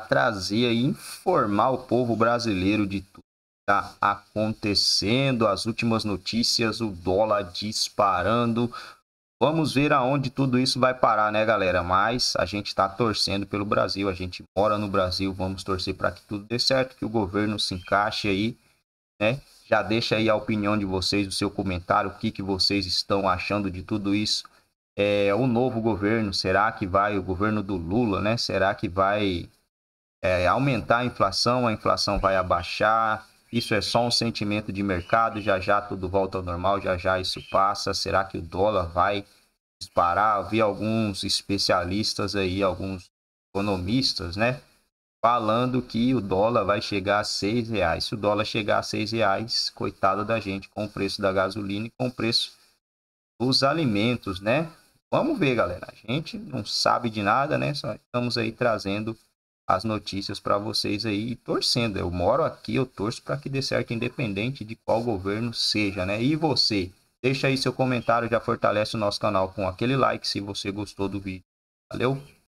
trazer e informar o povo brasileiro de tudo que está acontecendo, as últimas notícias, o dólar disparando. Vamos ver aonde tudo isso vai parar, né, galera? Mas a gente está torcendo pelo Brasil, a gente mora no Brasil, vamos torcer para que tudo dê certo, que o governo se encaixe aí, né? Já deixa aí a opinião de vocês, o seu comentário, o que, que vocês estão achando de tudo isso. É, o novo governo, será que vai, o governo do Lula, né? Será que vai é, aumentar a inflação, a inflação vai abaixar. Isso é só um sentimento de mercado, já já tudo volta ao normal, já já isso passa. Será que o dólar vai disparar? vi alguns especialistas aí, alguns economistas, né? Falando que o dólar vai chegar a seis reais. Se o dólar chegar a seis reais, coitada da gente, com o preço da gasolina e com o preço dos alimentos, né? Vamos ver, galera. A gente não sabe de nada, né? Só estamos aí trazendo as notícias para vocês aí e torcendo. Eu moro aqui, eu torço para que dê certo, independente de qual governo seja, né? E você? Deixa aí seu comentário, já fortalece o nosso canal com aquele like se você gostou do vídeo. Valeu!